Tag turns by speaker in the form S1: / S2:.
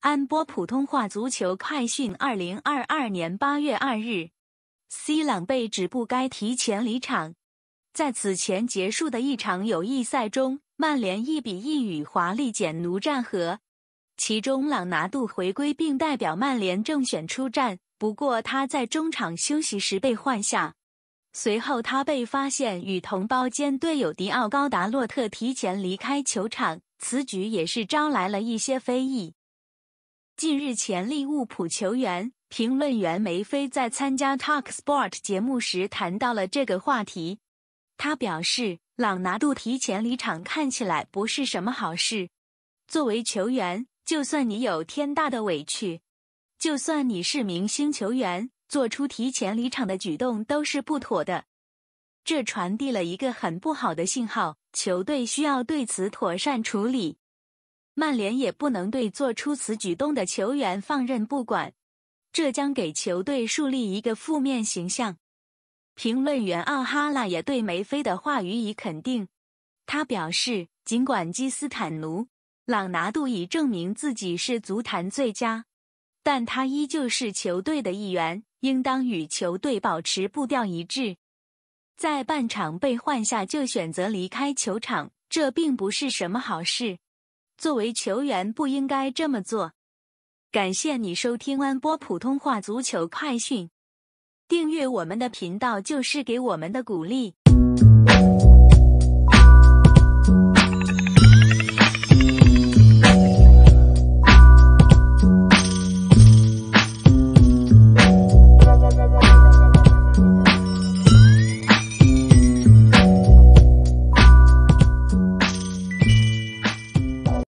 S1: 安播普通话足球快讯：二零二二年八月二日，C 朗被指不该提前离场。在此前结束的一场友谊赛中，曼联一比一与华丽简奴战和，其中朗拿度回归并代表曼联正选出战，不过他在中场休息时被换下。随后他被发现与同胞兼队友迪奥高达洛特提前离开球场，此举也是招来了一些非议。近日，前利物浦球员、评论员梅菲在参加 Talk Sport 节目时谈到了这个话题。他表示，朗拿度提前离场看起来不是什么好事。作为球员，就算你有天大的委屈，就算你是明星球员，做出提前离场的举动都是不妥的。这传递了一个很不好的信号，球队需要对此妥善处理。曼联也不能对做出此举动的球员放任不管，这将给球队树立一个负面形象。评论员奥哈拉也对梅菲的话予以肯定，他表示，尽管基斯坦奴·朗拿度已证明自己是足坛最佳，但他依旧是球队的一员，应当与球队保持步调一致。在半场被换下就选择离开球场，这并不是什么好事。作为球员不应该这么做。感谢你收听安播普通话足球快讯，订阅我们的频道就是给我们的鼓励。